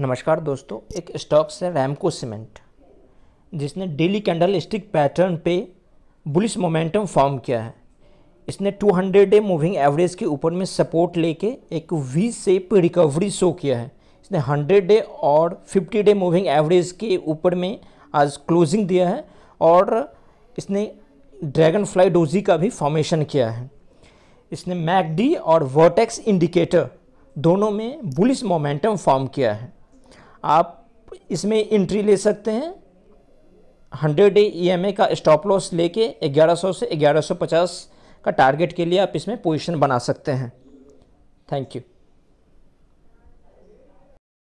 नमस्कार दोस्तों एक स्टॉक्स है रैमको सीमेंट जिसने डेली कैंडल स्टिक पैटर्न पे बुलिश मोमेंटम फॉर्म किया है इसने 200 डे मूविंग एवरेज के ऊपर में सपोर्ट लेके एक वी सेप रिकवरी शो किया है इसने 100 डे और 50 डे मूविंग एवरेज के ऊपर में आज क्लोजिंग दिया है और इसने ड्रैगन फ्लाई डोजी का भी फॉर्मेशन किया है इसने मैकडी और वर्टेक्स इंडिकेटर दोनों में बुलिश मोमेंटम फॉर्म किया है आप इसमें इंट्री ले सकते हैं हंड्रेड डे ए का स्टॉप लॉस लेके 1100 से 1150 का टारगेट के लिए आप इसमें पोजीशन बना सकते हैं थैंक यू